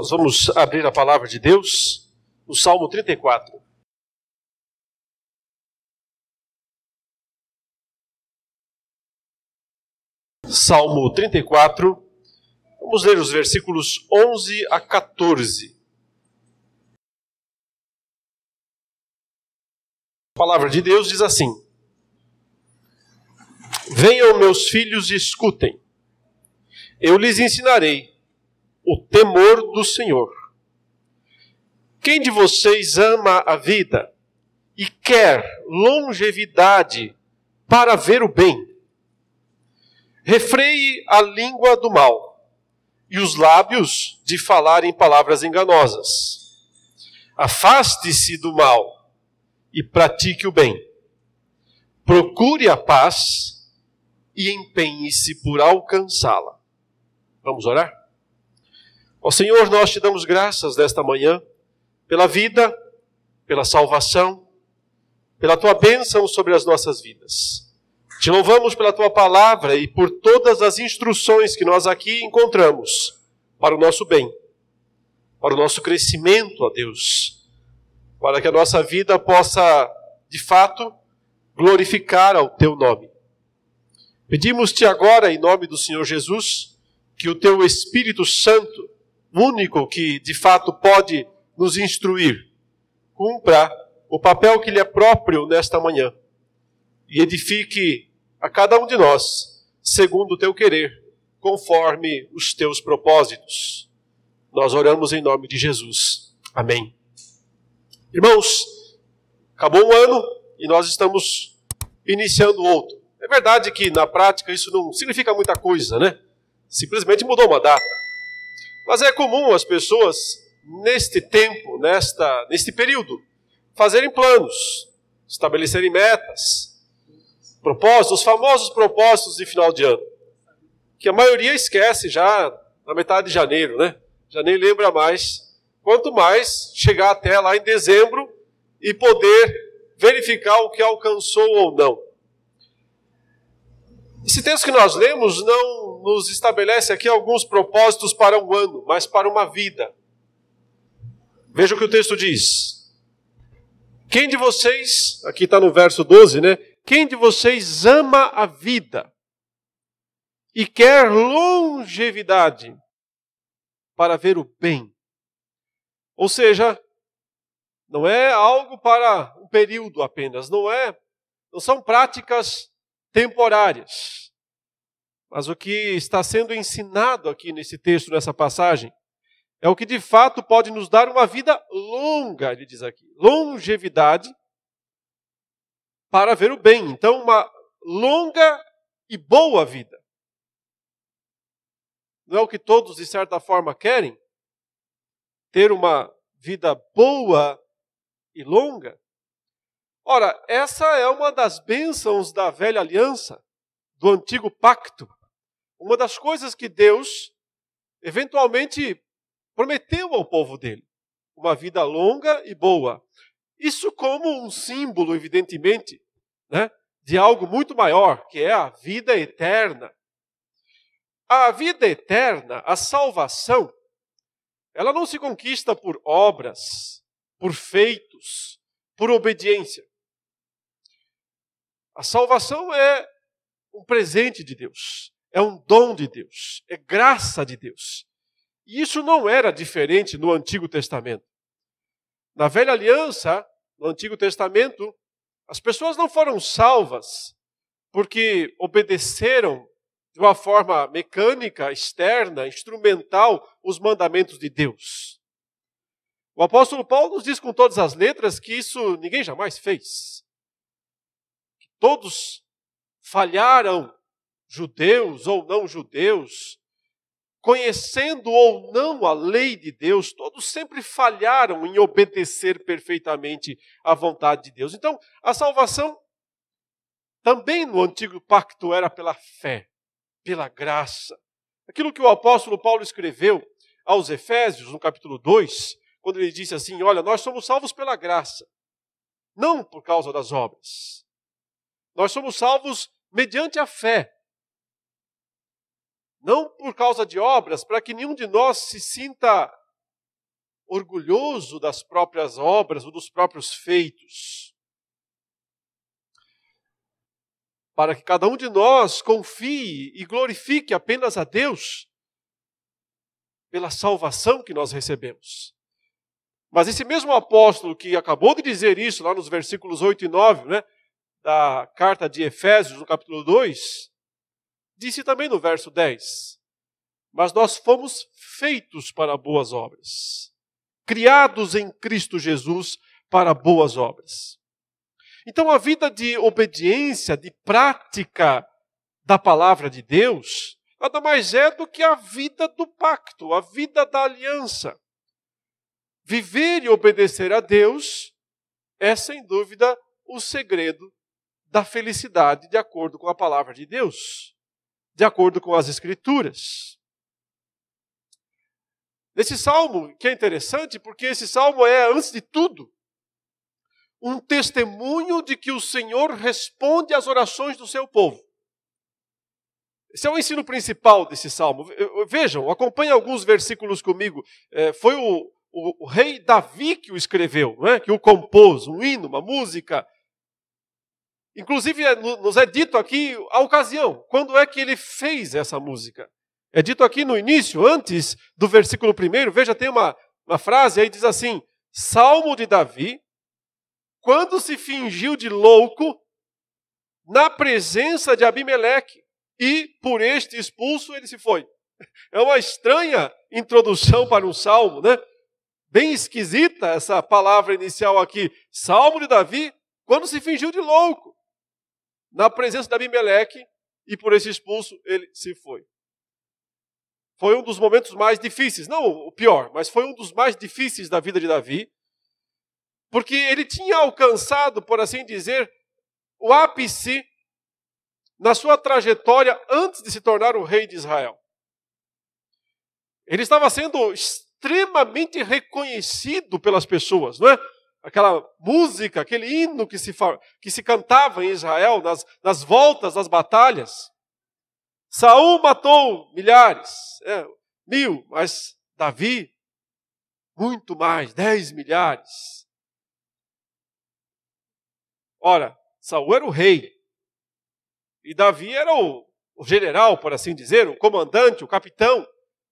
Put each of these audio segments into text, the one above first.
Nós vamos abrir a palavra de Deus no Salmo 34. Salmo 34, vamos ler os versículos 11 a 14. A palavra de Deus diz assim: Venham meus filhos e escutem, eu lhes ensinarei o temor do Senhor. Quem de vocês ama a vida e quer longevidade para ver o bem? Refreie a língua do mal e os lábios de falar em palavras enganosas. Afaste-se do mal e pratique o bem. Procure a paz e empenhe-se por alcançá-la. Vamos orar? Ó Senhor, nós te damos graças nesta manhã pela vida, pela salvação, pela tua bênção sobre as nossas vidas. Te louvamos pela tua palavra e por todas as instruções que nós aqui encontramos para o nosso bem, para o nosso crescimento, ó Deus, para que a nossa vida possa, de fato, glorificar ao teu nome. Pedimos-te agora, em nome do Senhor Jesus, que o teu Espírito Santo único que de fato pode nos instruir. Cumpra o papel que lhe é próprio nesta manhã e edifique a cada um de nós segundo o teu querer, conforme os teus propósitos. Nós oramos em nome de Jesus. Amém. Irmãos, acabou um ano e nós estamos iniciando outro. É verdade que na prática isso não significa muita coisa, né? Simplesmente mudou uma data. Mas é comum as pessoas, neste tempo, nesta, neste período, fazerem planos, estabelecerem metas, propósitos, os famosos propósitos de final de ano, que a maioria esquece já na metade de janeiro, né? Já nem lembra mais. Quanto mais chegar até lá em dezembro e poder verificar o que alcançou ou não. Esse texto que nós lemos não nos estabelece aqui alguns propósitos para um ano, mas para uma vida. Veja o que o texto diz. Quem de vocês, aqui está no verso 12, né? Quem de vocês ama a vida e quer longevidade para ver o bem? Ou seja, não é algo para um período apenas, não é, não são práticas temporárias. Mas o que está sendo ensinado aqui nesse texto, nessa passagem, é o que de fato pode nos dar uma vida longa, ele diz aqui. Longevidade para ver o bem. Então, uma longa e boa vida. Não é o que todos, de certa forma, querem? Ter uma vida boa e longa? Ora, essa é uma das bênçãos da velha aliança, do antigo pacto uma das coisas que Deus eventualmente prometeu ao povo dele: uma vida longa e boa. Isso, como um símbolo, evidentemente, né, de algo muito maior, que é a vida eterna. A vida eterna, a salvação, ela não se conquista por obras, por feitos, por obediência. A salvação é um presente de Deus é um dom de Deus, é graça de Deus. E isso não era diferente no Antigo Testamento. Na Velha Aliança, no Antigo Testamento, as pessoas não foram salvas porque obedeceram de uma forma mecânica, externa, instrumental, os mandamentos de Deus. O apóstolo Paulo nos diz com todas as letras que isso ninguém jamais fez. Que todos falharam judeus ou não judeus, conhecendo ou não a lei de Deus, todos sempre falharam em obedecer perfeitamente à vontade de Deus. Então, a salvação também no antigo pacto era pela fé, pela graça. Aquilo que o apóstolo Paulo escreveu aos Efésios, no capítulo 2, quando ele disse assim: Olha, nós somos salvos pela graça, não por causa das obras. Nós somos salvos mediante a fé não por causa de obras, para que nenhum de nós se sinta orgulhoso das próprias obras ou dos próprios feitos. Para que cada um de nós confie e glorifique apenas a Deus pela salvação que nós recebemos. Mas esse mesmo apóstolo que acabou de dizer isso, lá nos versículos 8 e 9, né, da carta de Efésios, no capítulo 2, disse também no verso 10: Mas nós fomos feitos para boas obras, criados em Cristo Jesus para boas obras. Então, a vida de obediência, de prática da palavra de Deus, nada mais é do que a vida do pacto, a vida da aliança. Viver e obedecer a Deus é, sem dúvida, o segredo da felicidade de acordo com a palavra de Deus de acordo com as Escrituras. Esse salmo que é interessante, porque esse salmo é, antes de tudo, um testemunho de que o Senhor responde às orações do seu povo. Esse é o ensino principal desse salmo. Vejam, acompanhe alguns versículos comigo. É, foi o, o, o, rei Davi que o escreveu, né? que o compôs, um hino, uma música Inclusive, é, nos é dito aqui a ocasião, quando é que ele fez essa música. É dito aqui no início, antes do versículo 1, veja, tem uma, uma frase aí diz assim: Salmo de Davi, quando se fingiu de louco na presença de Abimeleque, e por este expulso ele se foi. É uma estranha introdução para um salmo, né? Bem esquisita essa palavra inicial aqui. Salmo de Davi, quando se fingiu de louco na presença de Abimeleque e por esse expulso ele se foi. Foi um dos momentos mais difíceis, não o pior, mas foi um dos mais difíceis da vida de Davi, porque ele tinha alcançado, por assim dizer, o ápice na sua trajetória antes de se tornar o rei de Israel. Ele estava sendo extremamente reconhecido pelas pessoas, não é? aquela música, aquele hino que se, que se cantava em Israel nas, nas voltas das batalhas. Saul matou milhares, é, mil, mas Davi, muito mais, dez milhares. Ora, Saul era o rei, e Davi era o, o general, por assim dizer, o comandante, o capitão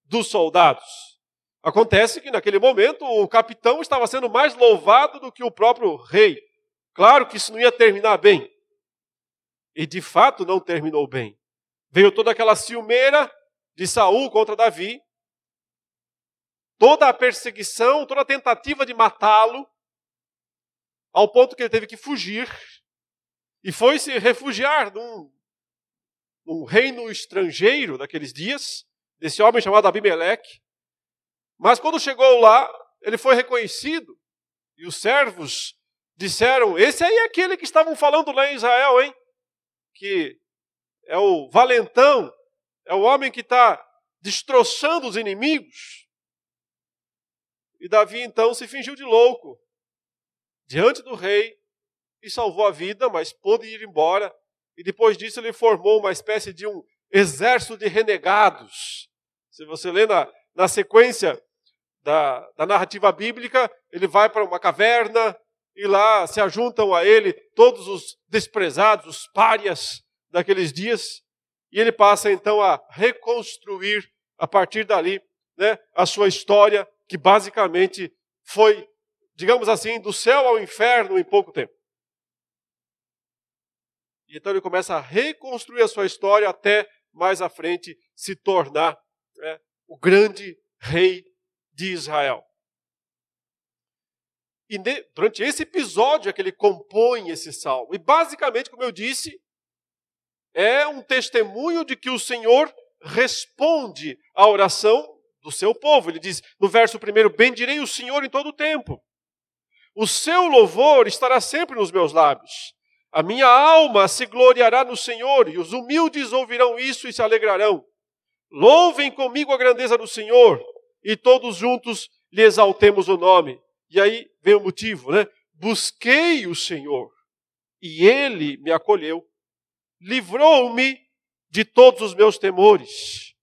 dos soldados. Acontece que naquele momento o capitão estava sendo mais louvado do que o próprio rei. Claro que isso não ia terminar bem. E de fato não terminou bem. Veio toda aquela ciumeira de Saul contra Davi, toda a perseguição, toda a tentativa de matá-lo, ao ponto que ele teve que fugir e foi se refugiar num, num reino estrangeiro daqueles dias, desse homem chamado Abimeleque. Mas quando chegou lá, ele foi reconhecido e os servos disseram: Esse aí é aquele que estavam falando lá em Israel, hein? Que é o valentão, é o homem que está destroçando os inimigos. E Davi então se fingiu de louco diante do rei e salvou a vida, mas pôde ir embora. E depois disso ele formou uma espécie de um exército de renegados. Se você lê na, na sequência da, da narrativa bíblica, ele vai para uma caverna e lá se ajuntam a ele todos os desprezados, os párias daqueles dias, e ele passa então a reconstruir a partir dali né, a sua história, que basicamente foi, digamos assim, do céu ao inferno em pouco tempo. E então ele começa a reconstruir a sua história até mais à frente se tornar né, o grande rei de Israel. E durante esse episódio é que ele compõe esse salmo. E basicamente, como eu disse, é um testemunho de que o Senhor responde à oração do seu povo. Ele diz no verso primeiro: Bendirei o Senhor em todo o tempo. O seu louvor estará sempre nos meus lábios. A minha alma se gloriará no Senhor, e os humildes ouvirão isso e se alegrarão. Louvem comigo a grandeza do Senhor e todos juntos lhe exaltemos o nome. E aí vem o motivo, né? Busquei o Senhor e ele me acolheu, livrou-me de todos os meus temores.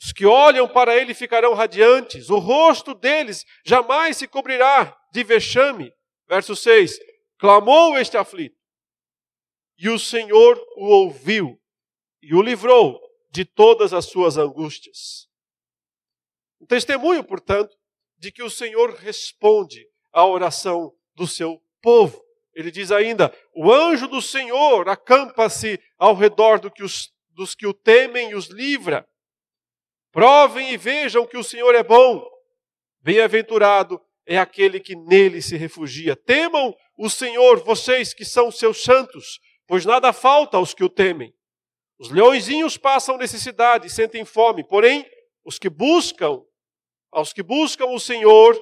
Os que olham para ele ficarão radiantes, o rosto deles jamais se cobrirá de vexame. Verso 6: Clamou este aflito, e o Senhor o ouviu e o livrou de todas as suas angústias. Um testemunho, portanto, de que o Senhor responde à oração do seu povo. Ele diz ainda: O anjo do Senhor acampa-se ao redor do que os, dos que o temem e os livra. Provem e vejam que o Senhor é bom. Bem-aventurado é aquele que nele se refugia. Temam o Senhor, vocês que são seus santos, pois nada falta aos que o temem. Os leõezinhos passam necessidade e sentem fome, porém, os que buscam aos que buscam o Senhor,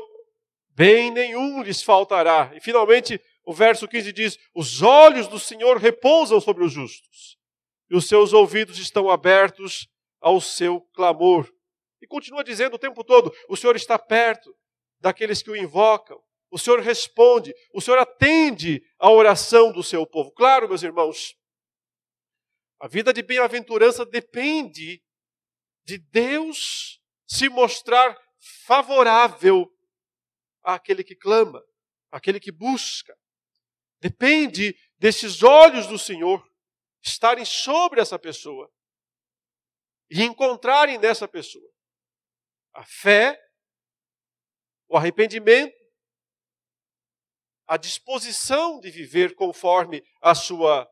bem nenhum lhes faltará. E finalmente, o verso 15 diz: Os olhos do Senhor repousam sobre os justos, e os seus ouvidos estão abertos ao seu clamor. E continua dizendo o tempo todo: O Senhor está perto daqueles que o invocam. O Senhor responde, o Senhor atende à oração do seu povo. Claro, meus irmãos, a vida de bem-aventurança depende de Deus se mostrar favorável àquele que clama, àquele que busca. Depende desses olhos do Senhor estarem sobre essa pessoa e encontrarem nessa pessoa a fé, o arrependimento, a disposição de viver conforme a sua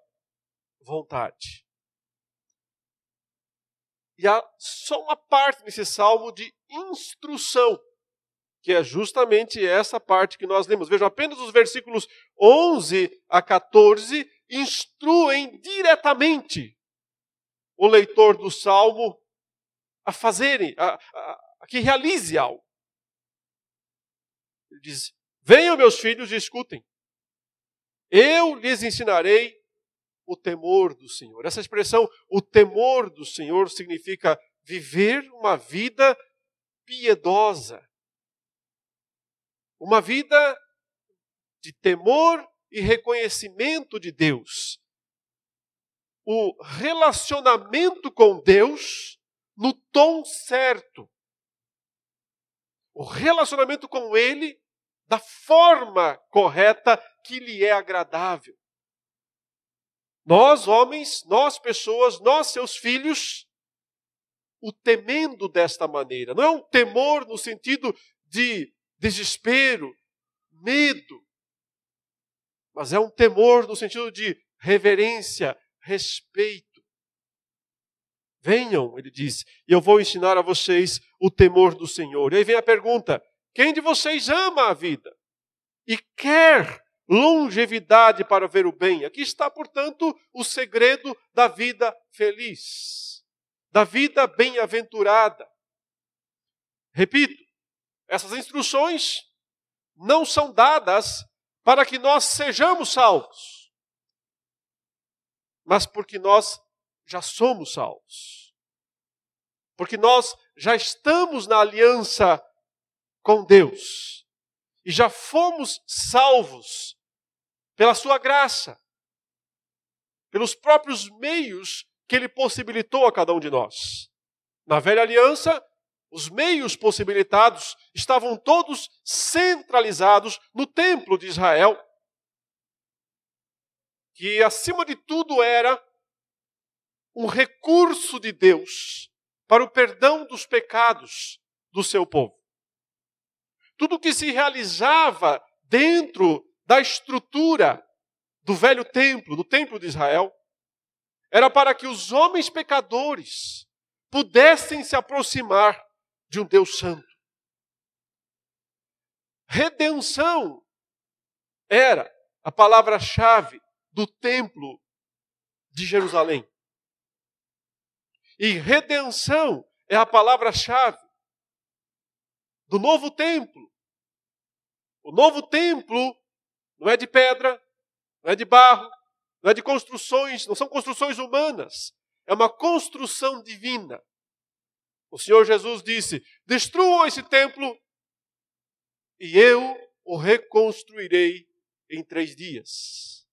vontade. E há só uma parte nesse salmo de instrução, que é justamente essa parte que nós lemos. Vejam, apenas os versículos 11 a 14 instruem diretamente o leitor do salmo a fazerem, a, a, a que realize algo. Ele diz: Venham, meus filhos, e escutem. Eu lhes ensinarei o temor do Senhor. Essa expressão, o temor do Senhor, significa viver uma vida piedosa. Uma vida de temor e reconhecimento de Deus. O relacionamento com Deus no tom certo. O relacionamento com Ele da forma correta que lhe é agradável. Nós, homens, nós, pessoas, nós, seus filhos, o temendo desta maneira. Não é um temor no sentido de desespero, medo, mas é um temor no sentido de reverência, respeito. Venham, ele diz, e eu vou ensinar a vocês o temor do Senhor. E aí vem a pergunta: quem de vocês ama a vida e quer longevidade para ver o bem? Aqui está, portanto, o segredo da vida feliz da vida bem-aventurada. Repito, essas instruções não são dadas para que nós sejamos salvos, mas porque nós já somos salvos. Porque nós já estamos na aliança com Deus e já fomos salvos pela Sua graça, pelos próprios meios que ele possibilitou a cada um de nós. Na velha aliança, os meios possibilitados estavam todos centralizados no templo de Israel, que acima de tudo era um recurso de Deus para o perdão dos pecados do seu povo. Tudo que se realizava dentro da estrutura do velho templo, do templo de Israel, era para que os homens pecadores pudessem se aproximar de um Deus Santo. Redenção era a palavra-chave do templo de Jerusalém. E redenção é a palavra-chave do novo templo. O novo templo não é de pedra, não é de barro, não é de construções, não são construções humanas, é uma construção divina. O Senhor Jesus disse: Destruam esse templo e eu o reconstruirei em três dias.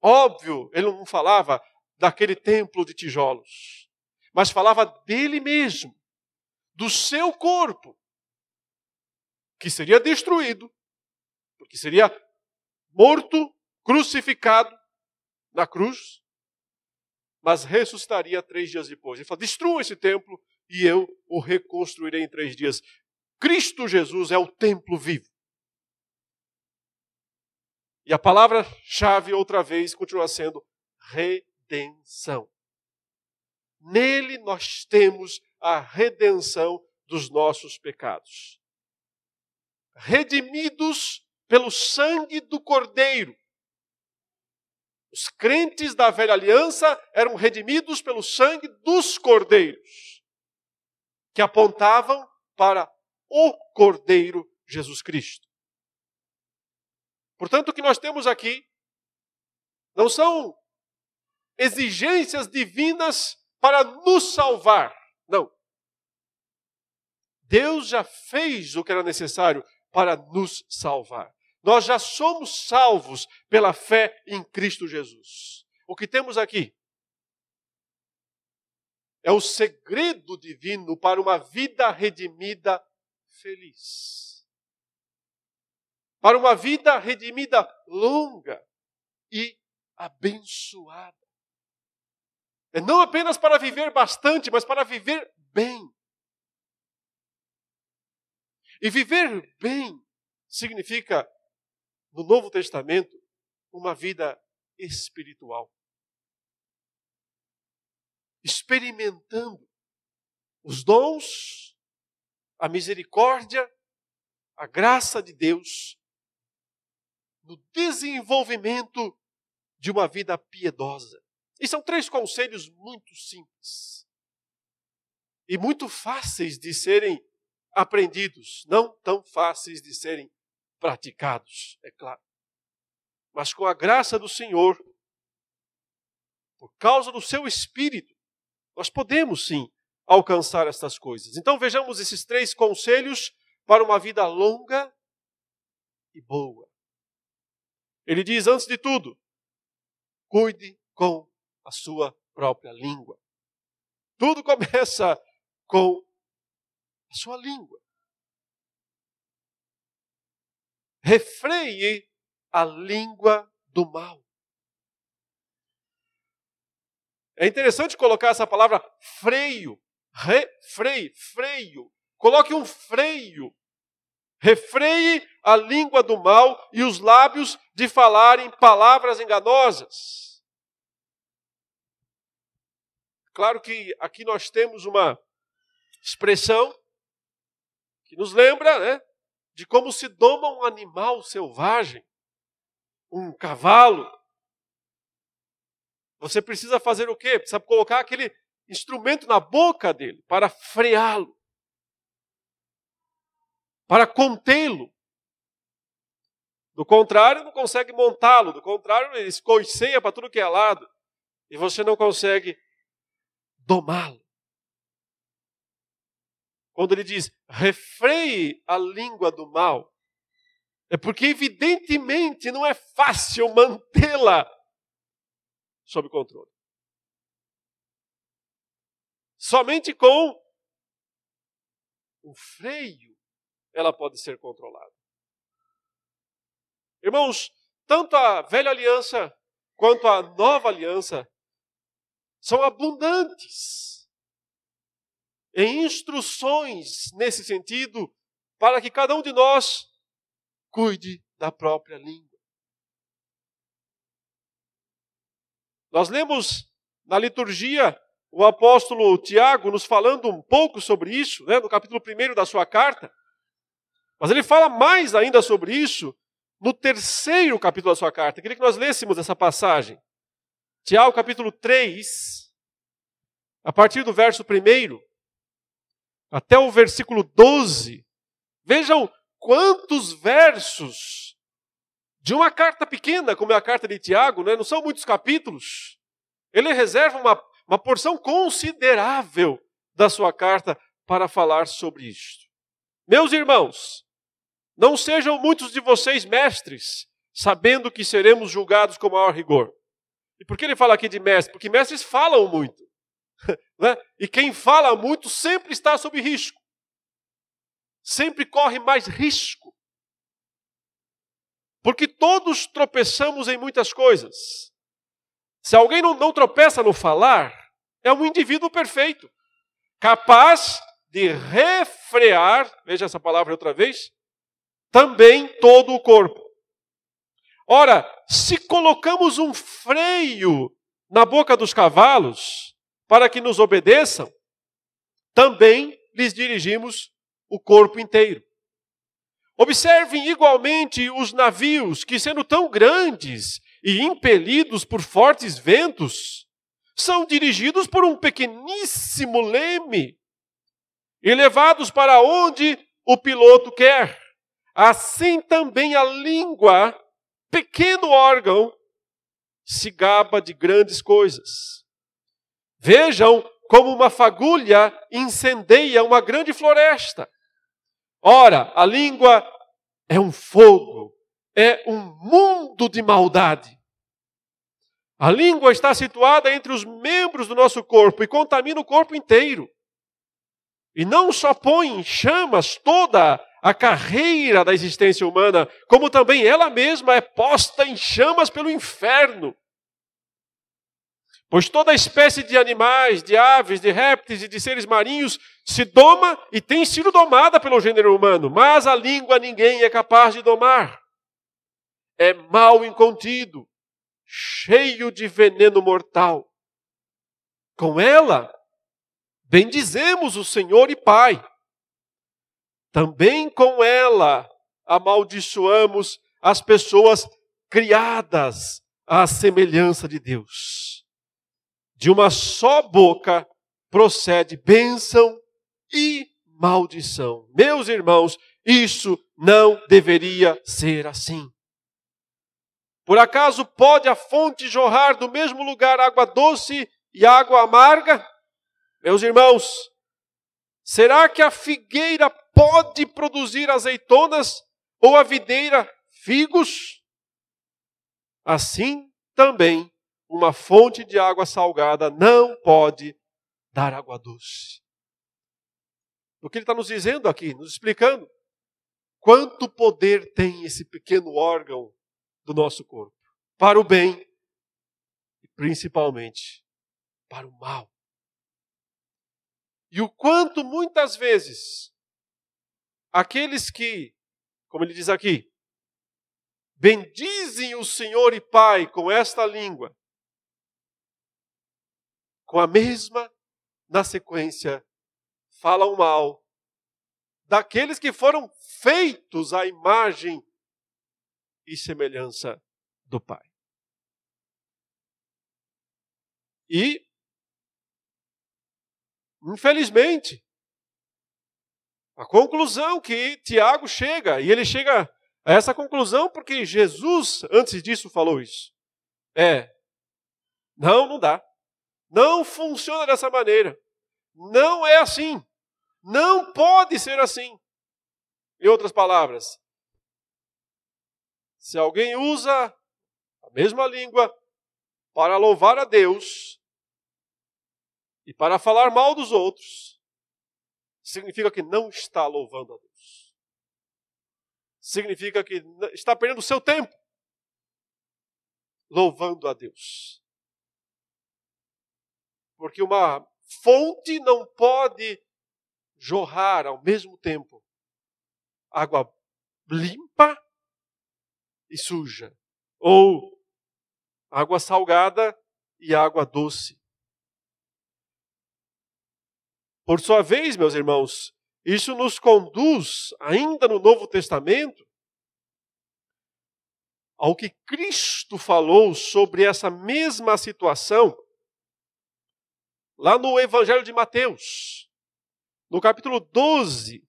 Óbvio, ele não falava daquele templo de tijolos, mas falava dele mesmo, do seu corpo, que seria destruído, porque seria morto, crucificado na cruz, mas ressuscitaria três dias depois. Ele fala: destrua esse templo e eu o reconstruirei em três dias. Cristo Jesus é o templo vivo. E a palavra-chave, outra vez, continua sendo redenção. Nele nós temos a redenção dos nossos pecados. Redimidos pelo sangue do Cordeiro, os crentes da velha aliança eram redimidos pelo sangue dos cordeiros, que apontavam para o Cordeiro Jesus Cristo. Portanto, o que nós temos aqui não são exigências divinas para nos salvar. Não. Deus já fez o que era necessário para nos salvar. Nós já somos salvos pela fé em Cristo Jesus. O que temos aqui é o segredo divino para uma vida redimida feliz. Para uma vida redimida longa e abençoada. É não apenas para viver bastante, mas para viver bem. E viver bem significa no Novo Testamento uma vida espiritual. Experimentando os dons, a misericórdia, a graça de Deus no desenvolvimento de uma vida piedosa. E são três conselhos muito simples e muito fáceis de serem aprendidos, não tão fáceis de serem praticados, é claro. Mas com a graça do Senhor, por causa do seu espírito, nós podemos sim alcançar estas coisas. Então vejamos esses três conselhos para uma vida longa e boa. Ele diz, antes de tudo, cuide com a sua própria língua. Tudo começa com a sua língua. refreie a língua do mal. É interessante colocar essa palavra freio, refreio, freio. Coloque um freio. Refreie a língua do mal e os lábios de falarem palavras enganosas. Claro que aqui nós temos uma expressão que nos lembra, né? de como se doma um animal selvagem, um cavalo. Você precisa fazer o quê? Precisa colocar aquele instrumento na boca dele para freá-lo, para contê-lo. Do contrário, não consegue montá-lo, do contrário, ele coiceia para tudo que é lado e você não consegue domá-lo quando ele diz: refreie a língua do mal, é porque, evidentemente, não é fácil mantê-la sob controle. Somente com o freio ela pode ser controlada. Irmãos, tanto a velha aliança quanto a nova aliança são abundantes em instruções nesse sentido, para que cada um de nós cuide da própria língua. Nós lemos na liturgia o apóstolo Tiago nos falando um pouco sobre isso, né, no capítulo 1 da sua carta. Mas ele fala mais ainda sobre isso no terceiro capítulo da sua carta. Eu queria que nós lêssemos essa passagem. Tiago, capítulo 3, a partir do verso 1 até o versículo 12. Vejam quantos versos de uma carta pequena, como é a carta de Tiago, né? não são muitos capítulos. Ele reserva uma, uma porção considerável da sua carta para falar sobre isto. Meus irmãos, não sejam muitos de vocês mestres, sabendo que seremos julgados com maior rigor. E por que ele fala aqui de mestre? Porque mestres falam muito. Né? E quem fala muito sempre está sob risco. Sempre corre mais risco. Porque todos tropeçamos em muitas coisas. Se alguém não, não tropeça no falar, é um indivíduo perfeito, capaz de refrear, veja essa palavra outra vez, também todo o corpo. Ora, se colocamos um freio na boca dos cavalos, para que nos obedeçam, também lhes dirigimos o corpo inteiro. Observem igualmente os navios que, sendo tão grandes e impelidos por fortes ventos, são dirigidos por um pequeníssimo leme e levados para onde o piloto quer. Assim também a língua, pequeno órgão, se gaba de grandes coisas. Vejam como uma fagulha incendeia uma grande floresta. Ora, a língua é um fogo, é um mundo de maldade. A língua está situada entre os membros do nosso corpo e contamina o corpo inteiro. E não só põe em chamas toda a carreira da existência humana, como também ela mesma é posta em chamas pelo inferno. Pois toda espécie de animais, de aves, de répteis e de seres marinhos se doma e tem sido domada pelo gênero humano, mas a língua ninguém é capaz de domar. É mal incontido, cheio de veneno mortal. Com ela, bendizemos o Senhor e Pai. Também com ela amaldiçoamos as pessoas criadas à semelhança de Deus de uma só boca procede bênção e maldição. Meus irmãos, isso não deveria ser assim. Por acaso pode a fonte jorrar do mesmo lugar água doce e água amarga? Meus irmãos, será que a figueira pode produzir azeitonas ou a videira figos? Assim também uma fonte de água salgada não pode dar água doce. O que ele está nos dizendo aqui, nos explicando quanto poder tem esse pequeno órgão do nosso corpo para o bem e principalmente para o mal. E o quanto muitas vezes aqueles que, como ele diz aqui, bendizem o Senhor e Pai com esta língua com a mesma, na sequência, falam mal daqueles que foram feitos à imagem e semelhança do Pai. E, infelizmente, a conclusão que Tiago chega, e ele chega a essa conclusão porque Jesus, antes disso, falou isso. É, não, não dá. Não funciona dessa maneira. Não é assim. Não pode ser assim. Em outras palavras, se alguém usa a mesma língua para louvar a Deus e para falar mal dos outros, significa que não está louvando a Deus. Significa que está perdendo o seu tempo louvando a Deus. Porque uma fonte não pode jorrar ao mesmo tempo água limpa e suja, ou água salgada e água doce. Por sua vez, meus irmãos, isso nos conduz, ainda no Novo Testamento, ao que Cristo falou sobre essa mesma situação Lá no Evangelho de Mateus, no capítulo 12,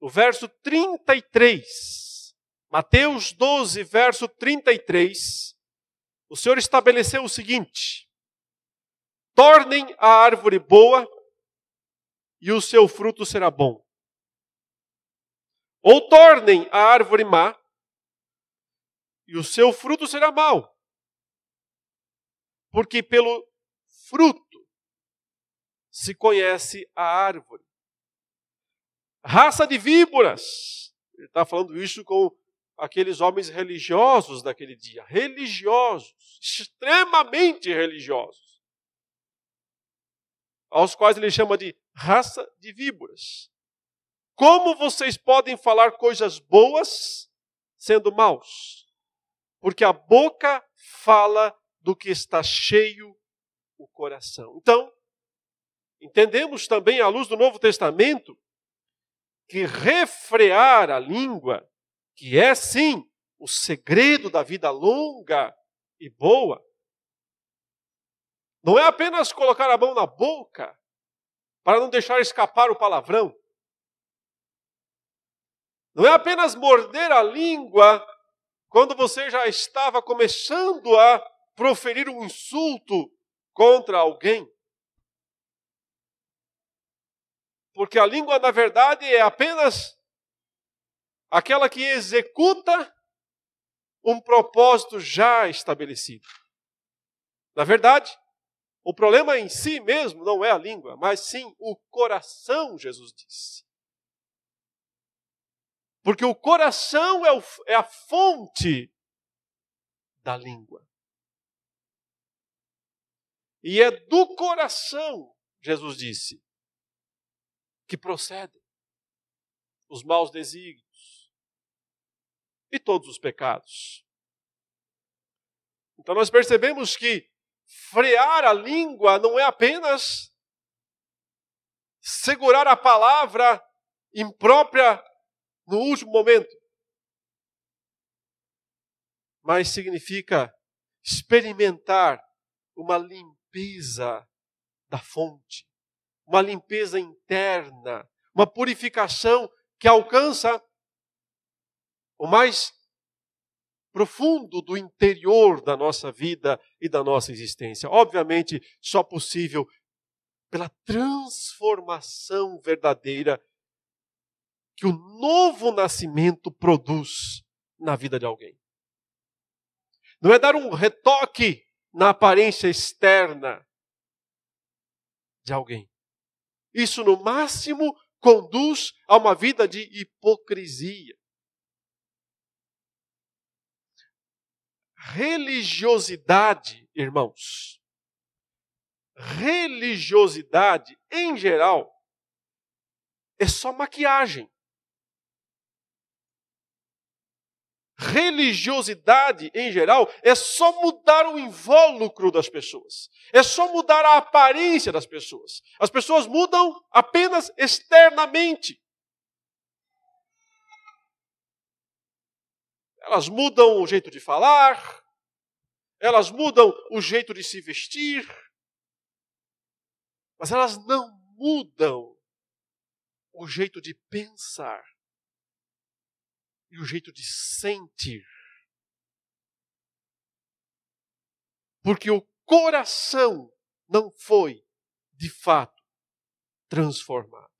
no verso 33. Mateus 12, verso 33. O Senhor estabeleceu o seguinte: Tornem a árvore boa e o seu fruto será bom. Ou tornem a árvore má e o seu fruto será mau. Porque pelo fruto se conhece a árvore. Raça de víboras. Ele está falando isso com aqueles homens religiosos daquele dia. Religiosos. Extremamente religiosos. Aos quais ele chama de raça de víboras. Como vocês podem falar coisas boas sendo maus? Porque a boca fala do que está cheio o coração. Então, entendemos também à luz do Novo Testamento que refrear a língua, que é sim o segredo da vida longa e boa, não é apenas colocar a mão na boca para não deixar escapar o palavrão. Não é apenas morder a língua quando você já estava começando a proferir um insulto contra alguém. Porque a língua, na verdade, é apenas aquela que executa um propósito já estabelecido. Na verdade, o problema em si mesmo não é a língua, mas sim o coração, Jesus disse. Porque o coração é, o, é a fonte da língua. E é do coração, Jesus disse, que procedem os maus desígnios e todos os pecados. Então nós percebemos que frear a língua não é apenas segurar a palavra imprópria no último momento, mas significa experimentar uma limpeza limpeza da fonte, uma limpeza interna, uma purificação que alcança o mais profundo do interior da nossa vida e da nossa existência. Obviamente, só possível pela transformação verdadeira que o novo nascimento produz na vida de alguém. Não é dar um retoque na aparência externa de alguém. Isso, no máximo, conduz a uma vida de hipocrisia. Religiosidade, irmãos, religiosidade em geral é só maquiagem. religiosidade em geral é só mudar o invólucro das pessoas, é só mudar a aparência das pessoas. As pessoas mudam apenas externamente. Elas mudam o jeito de falar, elas mudam o jeito de se vestir, mas elas não mudam o jeito de pensar e o jeito de sentir. Porque o coração não foi, de fato, transformado.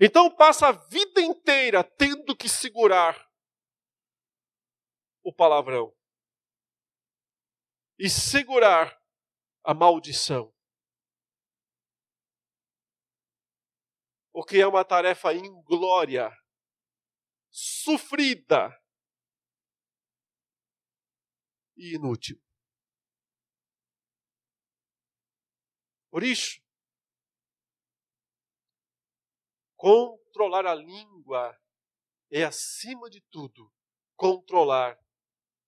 Então passa a vida inteira tendo que segurar o palavrão e segurar a maldição. O que é uma tarefa inglória sofrida e inútil. Por isso, controlar a língua é, acima de tudo, controlar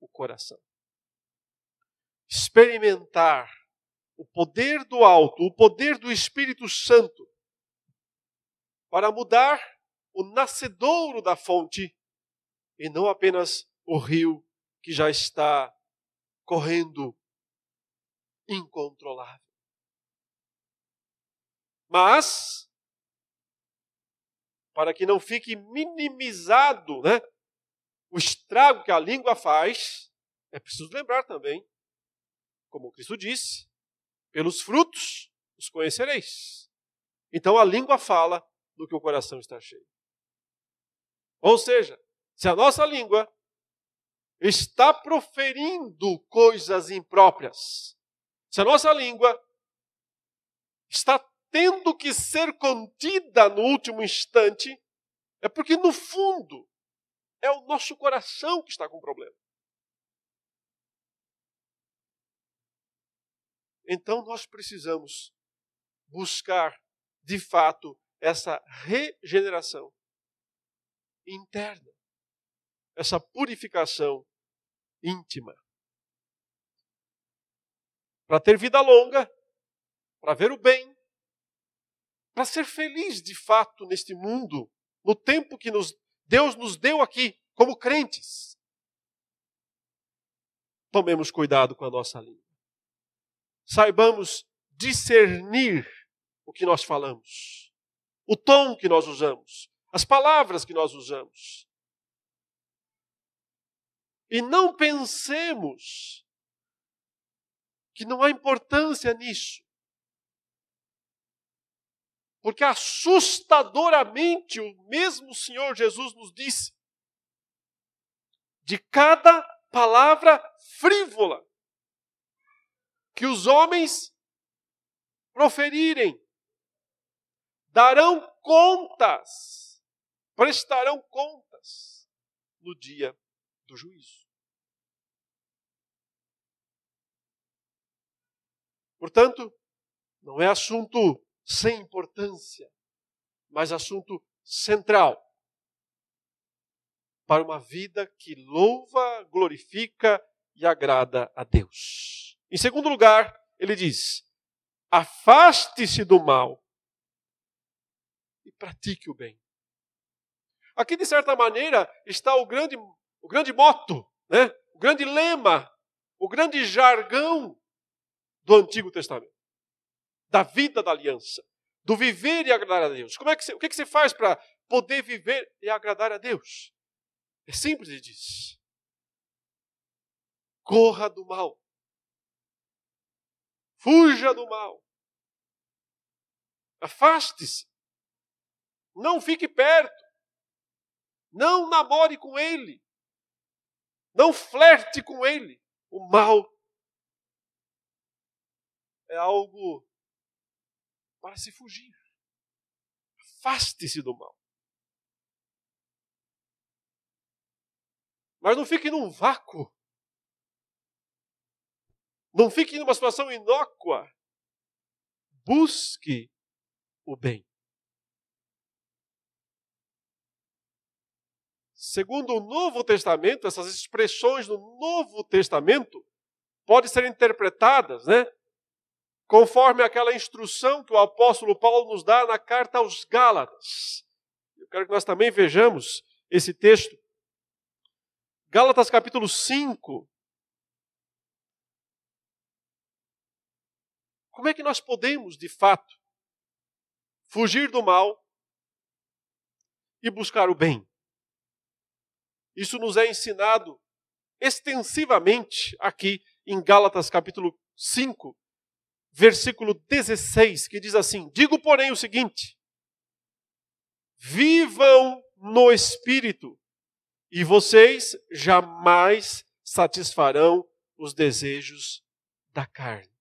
o coração. Experimentar o poder do alto, o poder do Espírito Santo, para mudar o nascedouro da fonte e não apenas o rio que já está correndo incontrolável. Mas, para que não fique minimizado né, o estrago que a língua faz, é preciso lembrar também, como Cristo disse, pelos frutos os conhecereis. Então a língua fala do que o coração está cheio. Ou seja, se a nossa língua está proferindo coisas impróprias, se a nossa língua está tendo que ser contida no último instante, é porque no fundo é o nosso coração que está com problema. Então nós precisamos buscar, de fato, essa regeneração interna, essa purificação íntima. Para ter vida longa, para ver o bem, para ser feliz de fato neste mundo, no tempo que nos, Deus nos deu aqui, como crentes. Tomemos cuidado com a nossa língua. Saibamos discernir o que nós falamos, o tom que nós usamos, as palavras que nós usamos. E não pensemos que não há importância nisso. Porque assustadoramente o mesmo Senhor Jesus nos disse: de cada palavra frívola que os homens proferirem, darão contas prestarão contas no dia do juízo. Portanto, não é assunto sem importância, mas assunto central para uma vida que louva, glorifica e agrada a Deus. Em segundo lugar, ele diz: afaste-se do mal e pratique o bem. Aqui, de certa maneira, está o grande, o grande moto, né? o grande lema, o grande jargão do Antigo Testamento, da vida da aliança, do viver e agradar a Deus. Como é que você, o que, é que você faz para poder viver e agradar a Deus? É simples, ele diz. Corra do mal. Fuja do mal. Afaste-se. Não fique perto. Não namore com ele. Não flerte com ele. O mal é algo para se fugir. Afaste-se do mal. Mas não fique num vácuo. Não fique numa situação inócua. Busque o bem. Segundo o Novo Testamento, essas expressões do Novo Testamento podem ser interpretadas, né? Conforme aquela instrução que o apóstolo Paulo nos dá na carta aos Gálatas. Eu quero que nós também vejamos esse texto. Gálatas capítulo 5. Como é que nós podemos, de fato, fugir do mal e buscar o bem? Isso nos é ensinado extensivamente aqui em Gálatas capítulo 5, versículo 16, que diz assim: Digo, porém, o seguinte: vivam no espírito, e vocês jamais satisfarão os desejos da carne.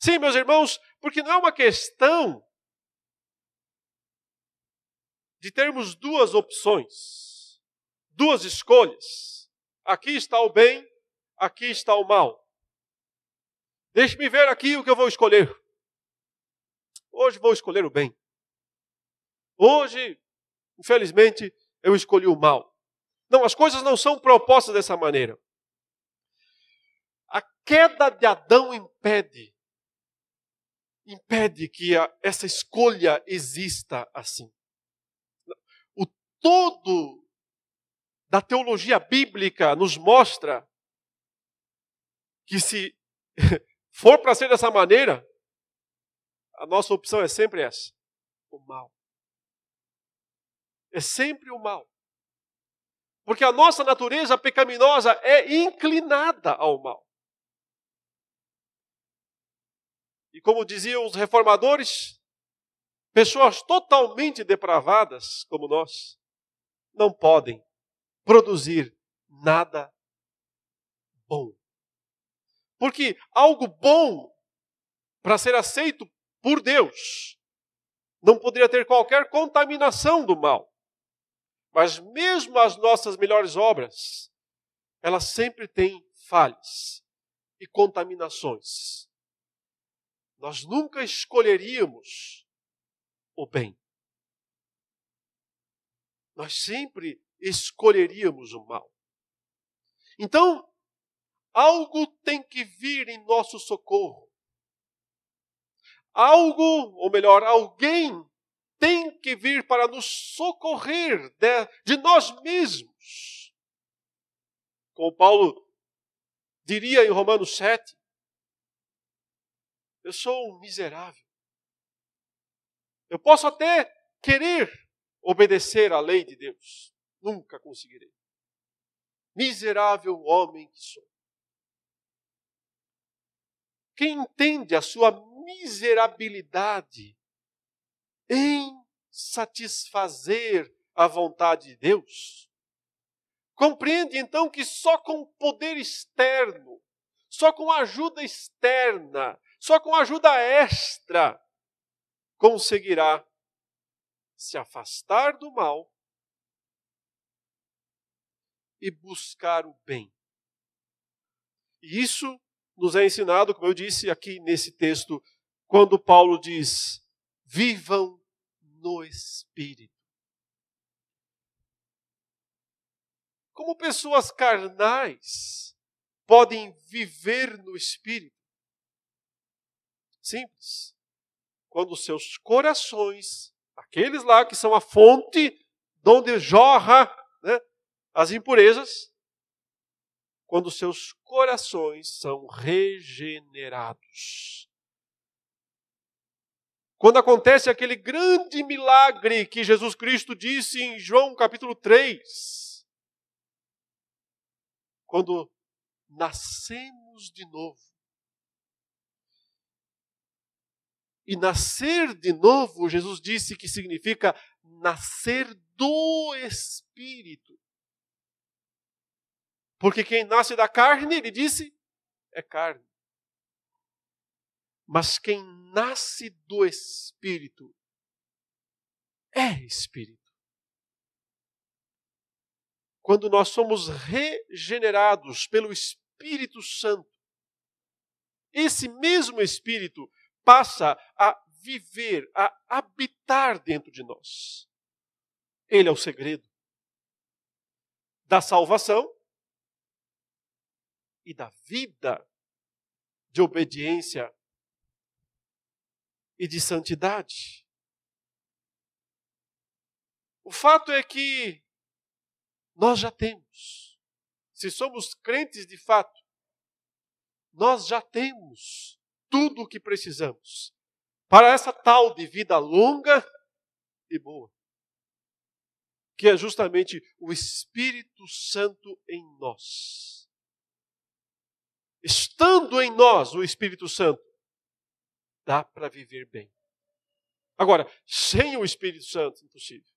Sim, meus irmãos, porque não é uma questão de termos duas opções duas escolhas. Aqui está o bem, aqui está o mal. Deixe-me ver aqui o que eu vou escolher. Hoje vou escolher o bem. Hoje, infelizmente, eu escolhi o mal. Não, as coisas não são propostas dessa maneira. A queda de Adão impede impede que a, essa escolha exista assim. O todo da teologia bíblica nos mostra que se for para ser dessa maneira, a nossa opção é sempre essa: o mal. É sempre o mal. Porque a nossa natureza pecaminosa é inclinada ao mal. E como diziam os reformadores, pessoas totalmente depravadas como nós não podem produzir nada bom. Porque algo bom, para ser aceito por Deus, não poderia ter qualquer contaminação do mal. Mas mesmo as nossas melhores obras, elas sempre têm falhas e contaminações. Nós nunca escolheríamos o bem. Nós sempre escolheríamos o mal. Então, algo tem que vir em nosso socorro. Algo, ou melhor, alguém tem que vir para nos socorrer de, de nós mesmos. Como Paulo diria em Romanos 7, eu sou um miserável. Eu posso até querer obedecer à lei de Deus nunca conseguirei. Miserável homem que sou. Quem entende a sua miserabilidade em satisfazer a vontade de Deus, compreende então que só com poder externo, só com ajuda externa, só com ajuda extra, conseguirá se afastar do mal e buscar o bem. E isso nos é ensinado, como eu disse aqui nesse texto, quando Paulo diz: vivam no Espírito. Como pessoas carnais podem viver no Espírito? Simples. Quando seus corações, aqueles lá que são a fonte de onde jorra né, as impurezas, quando seus corações são regenerados. Quando acontece aquele grande milagre que Jesus Cristo disse em João capítulo 3. Quando nascemos de novo. E nascer de novo, Jesus disse que significa nascer do Espírito. Porque quem nasce da carne, ele disse, é carne. Mas quem nasce do Espírito é Espírito. Quando nós somos regenerados pelo Espírito Santo, esse mesmo Espírito passa a viver, a habitar dentro de nós. Ele é o segredo da salvação e da vida de obediência e de santidade. O fato é que nós já temos, se somos crentes de fato, nós já temos tudo o que precisamos para essa tal de vida longa e boa, que é justamente o Espírito Santo em nós estando em nós o Espírito Santo, dá para viver bem. Agora, sem o Espírito Santo, impossível.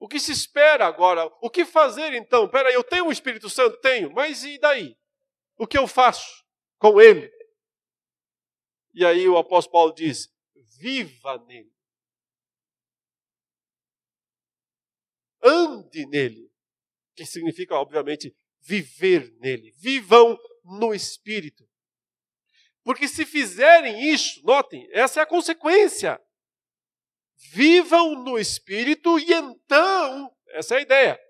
O que se espera agora? O que fazer então? Peraí, eu tenho o Espírito Santo? Tenho, mas e daí? O que eu faço com ele? E aí o apóstolo Paulo diz: viva nele. Ande nele. Que significa, obviamente, viver nele. Vivam no Espírito. Porque se fizerem isso, notem, essa é a consequência. Vivam no Espírito e então, essa é a ideia,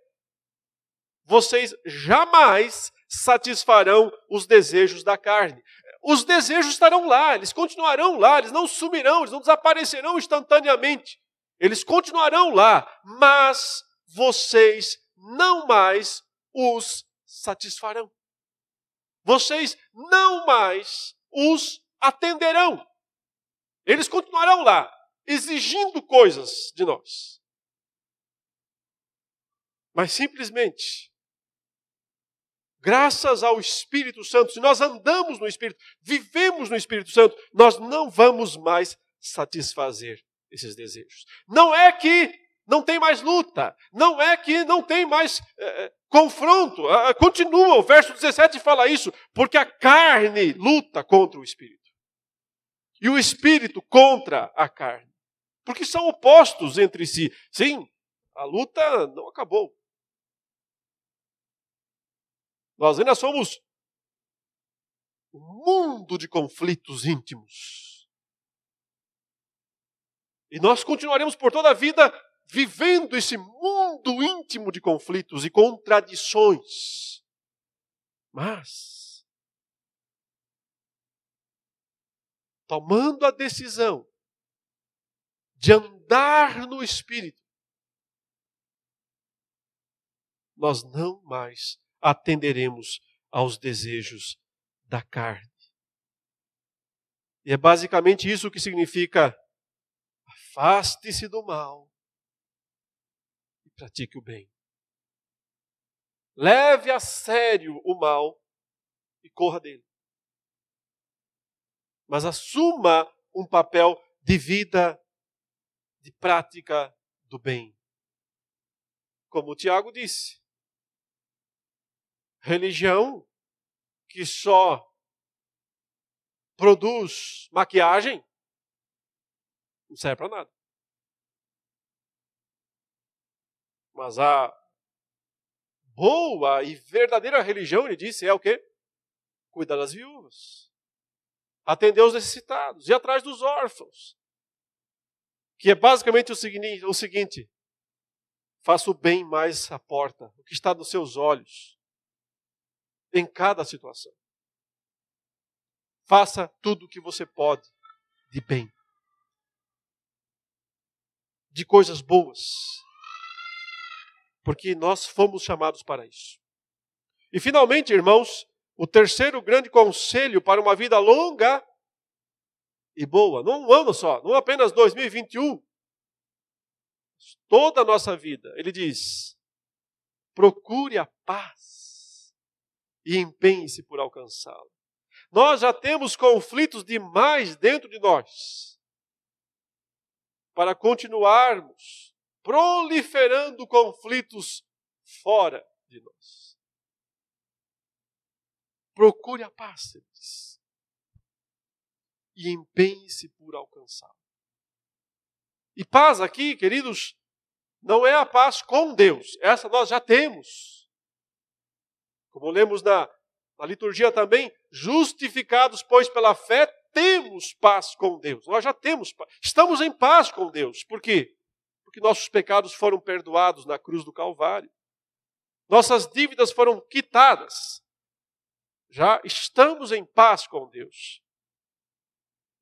vocês jamais satisfarão os desejos da carne. Os desejos estarão lá, eles continuarão lá, eles não sumirão, eles não desaparecerão instantaneamente. Eles continuarão lá, mas vocês não mais os satisfarão. Vocês não mais os atenderão. Eles continuarão lá, exigindo coisas de nós. Mas simplesmente, graças ao Espírito Santo, se nós andamos no Espírito, vivemos no Espírito Santo, nós não vamos mais satisfazer esses desejos. Não é que não tem mais luta, não é que não tem mais é, confronto. Ah, ah, continua, o verso 17 fala isso, porque a carne luta contra o espírito e o espírito contra a carne, porque são opostos entre si. Sim, a luta não acabou. Nós ainda somos um mundo de conflitos íntimos. E nós continuaremos por toda a vida vivendo esse mundo íntimo de conflitos e contradições. Mas, tomando a decisão de andar no Espírito, nós não mais atenderemos aos desejos da carne. E é basicamente isso que significa afaste-se do mal pratique o bem. Leve a sério o mal e corra dele. Mas assuma um papel de vida, de prática do bem. Como o Tiago disse, religião que só produz maquiagem não serve para nada. Mas a boa e verdadeira religião, ele disse, é o quê? Cuidar das viúvas, atender os necessitados, ir atrás dos órfãos. Que é basicamente o seguinte: faça o bem mais à porta, o que está nos seus olhos, em cada situação. Faça tudo o que você pode de bem, de coisas boas, porque nós fomos chamados para isso. E finalmente, irmãos, o terceiro grande conselho para uma vida longa e boa, não um ano só, não apenas 2021, toda a nossa vida, ele diz: procure a paz e empenhe-se por alcançá-la. Nós já temos conflitos demais dentro de nós para continuarmos proliferando conflitos fora de nós. Procure a paz, ele diz, e empenhe-se por alcançá-la. E paz aqui, queridos, não é a paz com Deus, essa nós já temos. Como lemos na, na liturgia também, justificados, pois, pela fé, temos paz com Deus. Nós já temos paz. Estamos em paz com Deus. Por quê? que nossos pecados foram perdoados na cruz do Calvário. Nossas dívidas foram quitadas. Já estamos em paz com Deus.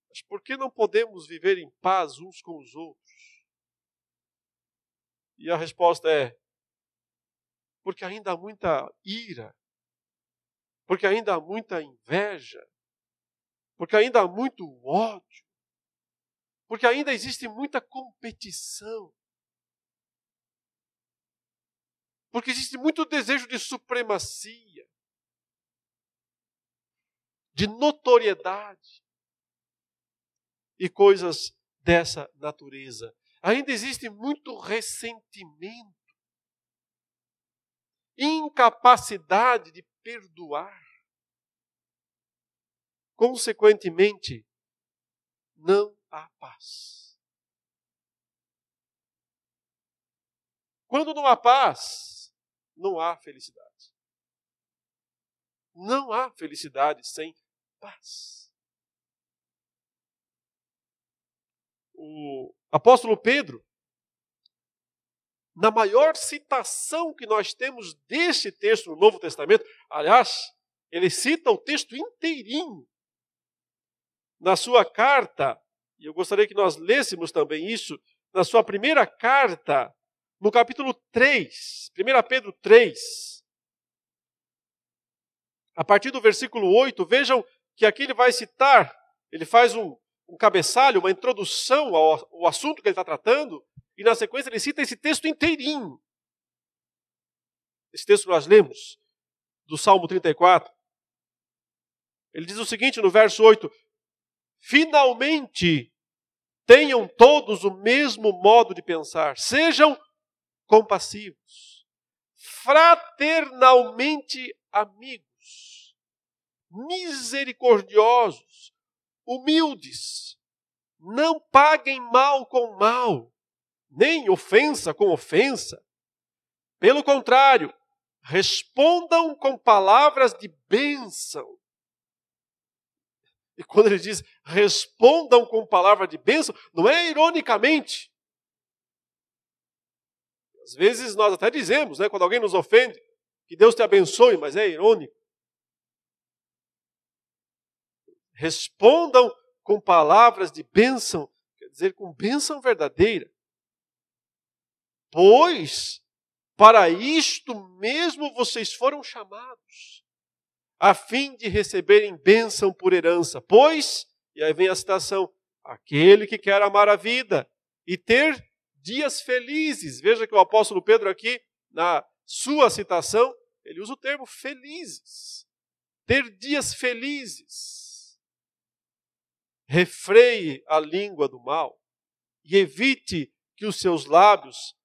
Mas por que não podemos viver em paz uns com os outros? E a resposta é: porque ainda há muita ira, porque ainda há muita inveja, porque ainda há muito ódio, porque ainda existe muita competição. Porque existe muito desejo de supremacia, de notoriedade e coisas dessa natureza. Ainda existe muito ressentimento, incapacidade de perdoar. Consequentemente, não há paz. Quando não há paz, não há felicidade. Não há felicidade sem paz. O apóstolo Pedro, na maior citação que nós temos desse texto no Novo Testamento, aliás, ele cita o texto inteirinho na sua carta, e eu gostaria que nós lêssemos também isso, na sua primeira carta no capítulo 3, 1 Pedro 3, a partir do versículo 8, vejam que aqui ele vai citar, ele faz um, um cabeçalho, uma introdução ao, ao assunto que ele está tratando, e na sequência ele cita esse texto inteirinho. Esse texto que nós lemos, do Salmo 34. Ele diz o seguinte no verso 8: Finalmente tenham todos o mesmo modo de pensar, sejam compassivos, fraternalmente amigos, misericordiosos, humildes, não paguem mal com mal, nem ofensa com ofensa. Pelo contrário, respondam com palavras de bênção. E quando ele diz respondam com palavra de bênção, não é ironicamente, às vezes nós até dizemos, né, quando alguém nos ofende, que Deus te abençoe, mas é irônico. Respondam com palavras de bênção, quer dizer, com bênção verdadeira. Pois para isto mesmo vocês foram chamados, a fim de receberem bênção por herança. Pois, e aí vem a citação: aquele que quer amar a vida e ter dias felizes. Veja que o apóstolo Pedro, aqui, na sua citação, ele usa o termo felizes. Ter dias felizes. Refreie a língua do mal e evite que os seus lábios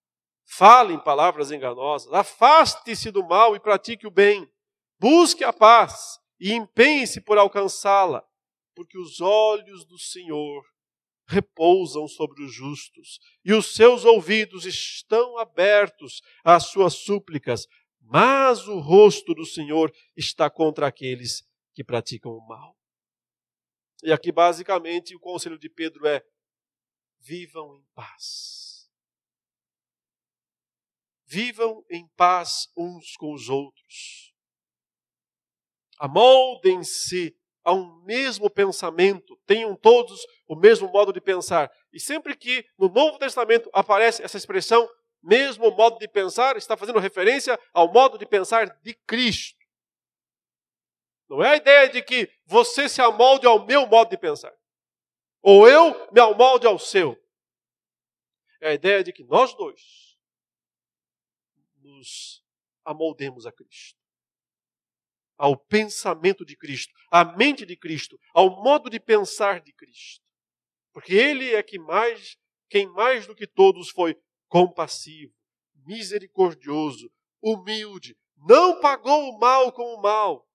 falem palavras enganosas. Afaste-se do mal e pratique o bem. Busque a paz e empenhe-se por alcançá-la, porque os olhos do Senhor repousam sobre os justos, e os seus ouvidos estão abertos às suas súplicas, mas o rosto do Senhor está contra aqueles que praticam o mal. E aqui, basicamente, o conselho de Pedro é: vivam em paz. Vivam em paz uns com os outros. Amoldem-se a um mesmo pensamento, tenham todos o mesmo modo de pensar. E sempre que no Novo Testamento aparece essa expressão, mesmo modo de pensar, está fazendo referência ao modo de pensar de Cristo. Não é a ideia de que você se amolde ao meu modo de pensar, ou eu me amolde ao seu. É a ideia de que nós dois nos amoldemos a Cristo ao pensamento de Cristo, à mente de Cristo, ao modo de pensar de Cristo. Porque ele é que mais, quem mais do que todos foi compassivo, misericordioso, humilde, não pagou o mal com o mal,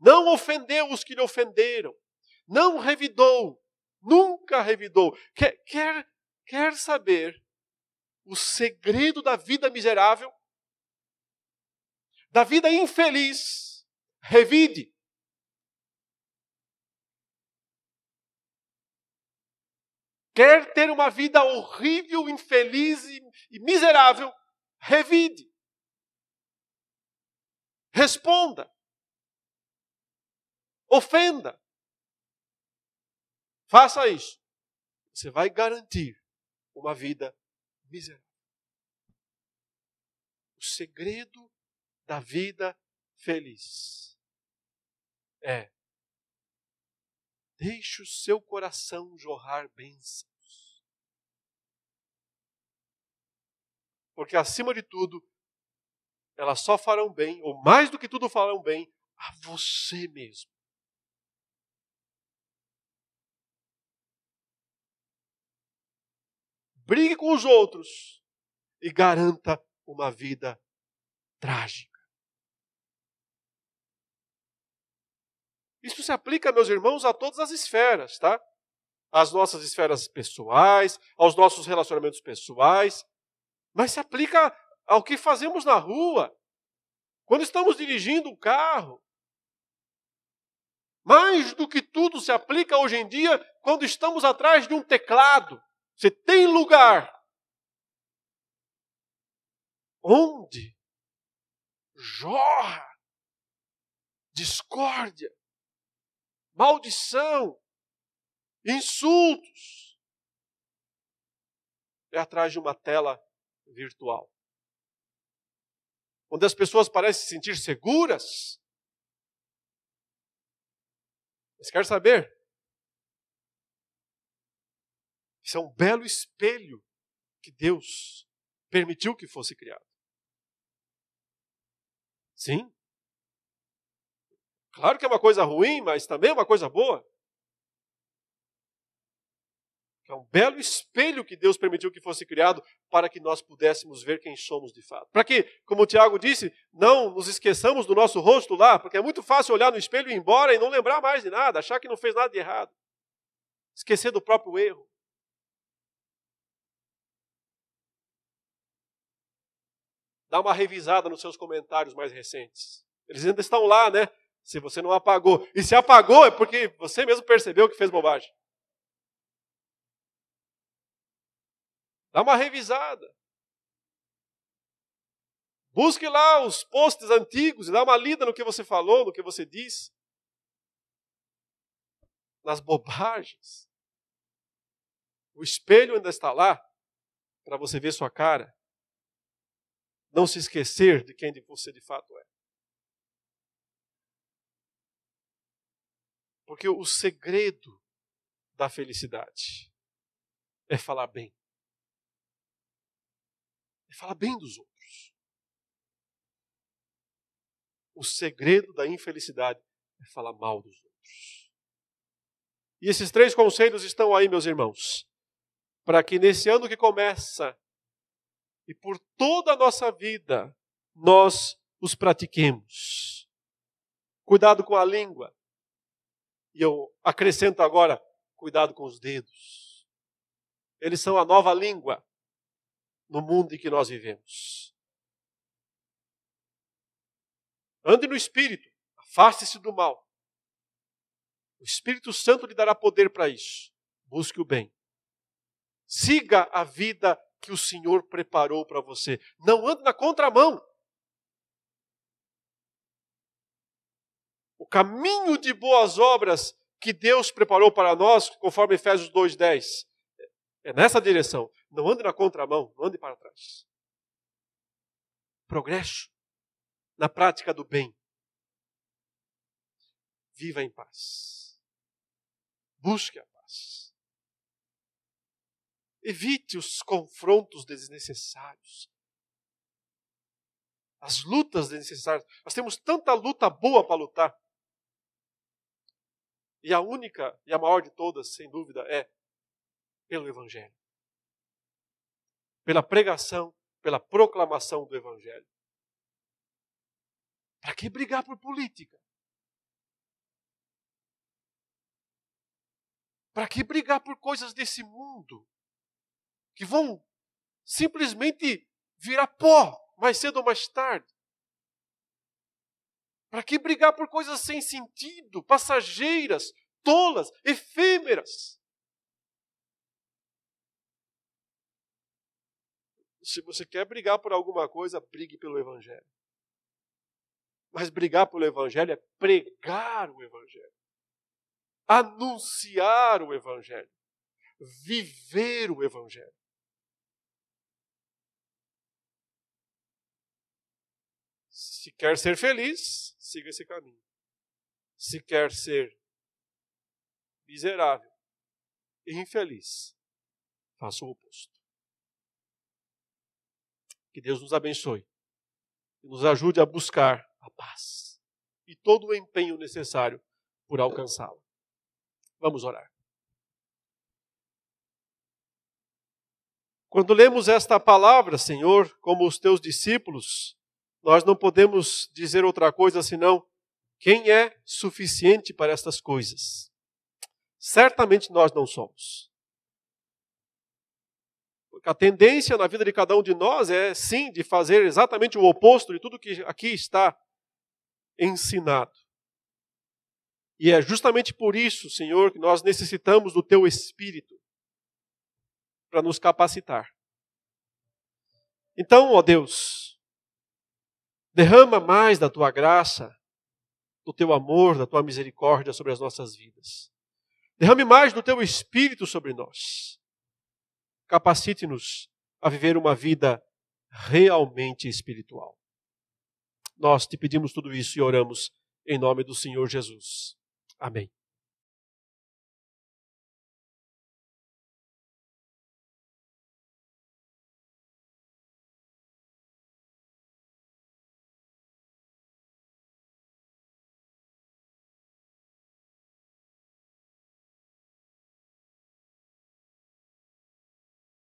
não ofendeu os que lhe ofenderam, não revidou, nunca revidou. Quer, quer, quer saber o segredo da vida miserável? Da vida infeliz? revide. Quer ter uma vida horrível, infeliz e, miserável? Revide. Responda. Ofenda. Faça isso. Você vai garantir uma vida miserável. O segredo da vida feliz é: deixe o seu coração jorrar bênçãos. Porque, acima de tudo, elas só farão bem, ou mais do que tudo farão bem, a você mesmo. Brigue com os outros e garanta uma vida trágica. Isso se aplica, meus irmãos, a todas as esferas, tá? Às nossas esferas pessoais, aos nossos relacionamentos pessoais, mas se aplica ao que fazemos na rua, quando estamos dirigindo o um carro. Mais do que tudo se aplica hoje em dia quando estamos atrás de um teclado. Você tem lugar onde jorra discórdia, maldição, insultos. É atrás de uma tela virtual. Onde as pessoas parecem se sentir seguras. Mas quer saber? Isso é um belo espelho que Deus permitiu que fosse criado. Sim, Claro que é uma coisa ruim, mas também é uma coisa boa. É um belo espelho que Deus permitiu que fosse criado para que nós pudéssemos ver quem somos de fato. Para que, como o Tiago disse, não nos esqueçamos do nosso rosto lá, porque é muito fácil olhar no espelho e ir embora e não lembrar mais de nada, achar que não fez nada de errado, esquecer do próprio erro. Dá uma revisada nos seus comentários mais recentes. Eles ainda estão lá, né? Se você não apagou. E se apagou é porque você mesmo percebeu que fez bobagem. Dá uma revisada. Busque lá os posts antigos e dá uma lida no que você falou, no que você disse. Nas bobagens. O espelho ainda está lá para você ver sua cara. Não se esquecer de quem você de fato é. Porque o segredo da felicidade é falar bem. É falar bem dos outros. O segredo da infelicidade é falar mal dos outros. E esses três conselhos estão aí, meus irmãos, para que nesse ano que começa e por toda a nossa vida nós os pratiquemos. Cuidado com a língua. E eu acrescento agora: cuidado com os dedos. Eles são a nova língua no mundo em que nós vivemos. Ande no espírito, afaste-se do mal. O Espírito Santo lhe dará poder para isso. Busque o bem. Siga a vida que o Senhor preparou para você. Não ande na contramão. o caminho de boas obras que Deus preparou para nós, conforme Efésios 2:10. É nessa direção. Não ande na contramão, não ande para trás. Progresso na prática do bem. Viva em paz. Busque a paz. Evite os confrontos desnecessários. As lutas desnecessárias. Nós temos tanta luta boa para lutar. E a única e a maior de todas, sem dúvida, é pelo Evangelho. Pela pregação, pela proclamação do Evangelho. Para que brigar por política? Para que brigar por coisas desse mundo que vão simplesmente virar pó mais cedo ou mais tarde? Para que brigar por coisas sem sentido, passageiras, tolas, efêmeras? Se você quer brigar por alguma coisa, brigue pelo Evangelho. Mas brigar pelo Evangelho é pregar o Evangelho, anunciar o Evangelho, viver o Evangelho. Se quer ser feliz, siga esse caminho. Se quer ser miserável e infeliz, faça o oposto. Que Deus nos abençoe e nos ajude a buscar a paz e todo o empenho necessário por alcançá-la. Vamos orar. Quando lemos esta palavra, Senhor, como os teus discípulos, nós não podemos dizer outra coisa senão quem é suficiente para estas coisas? Certamente nós não somos. Porque a tendência na vida de cada um de nós é, sim, de fazer exatamente o oposto de tudo que aqui está ensinado. E é justamente por isso, Senhor, que nós necessitamos do Teu Espírito para nos capacitar. Então, ó Deus, Derrama mais da tua graça, do teu amor, da tua misericórdia sobre as nossas vidas. Derrame mais do teu espírito sobre nós. Capacite-nos a viver uma vida realmente espiritual. Nós te pedimos tudo isso e oramos em nome do Senhor Jesus. Amém.